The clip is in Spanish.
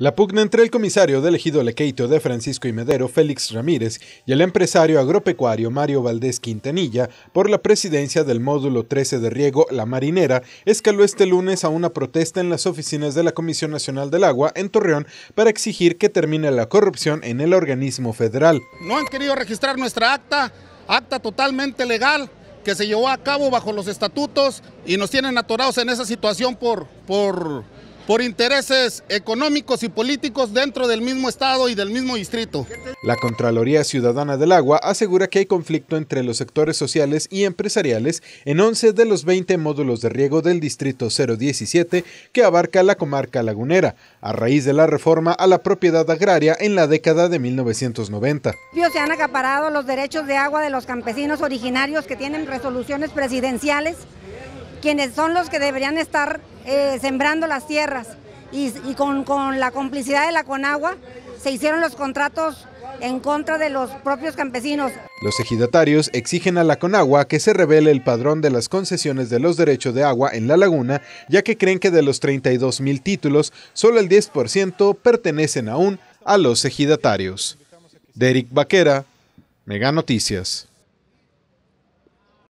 La pugna entre el comisario del ejido Lequeito de Francisco y Medero, Félix Ramírez, y el empresario agropecuario Mario Valdés Quintanilla por la presidencia del módulo 13 de riego La Marinera escaló este lunes a una protesta en las oficinas de la Comisión Nacional del Agua en Torreón para exigir que termine la corrupción en el organismo federal. No han querido registrar nuestra acta, acta totalmente legal, que se llevó a cabo bajo los estatutos y nos tienen atorados en esa situación por... por por intereses económicos y políticos dentro del mismo estado y del mismo distrito. La Contraloría Ciudadana del Agua asegura que hay conflicto entre los sectores sociales y empresariales en 11 de los 20 módulos de riego del distrito 017 que abarca la comarca lagunera, a raíz de la reforma a la propiedad agraria en la década de 1990. Se han acaparado los derechos de agua de los campesinos originarios que tienen resoluciones presidenciales, quienes son los que deberían estar eh, sembrando las tierras y, con, la complicidad de la Conagua se hicieron los contratos en contra de los propios campesinos. Los ejidatarios exigen a la Conagua que se revele el padrón de las concesiones de los derechos de agua en la laguna, ya que creen que de los 32 mil títulos, solo el 10% pertenecen aún a los ejidatarios. Derek Baquera, Mega Noticias.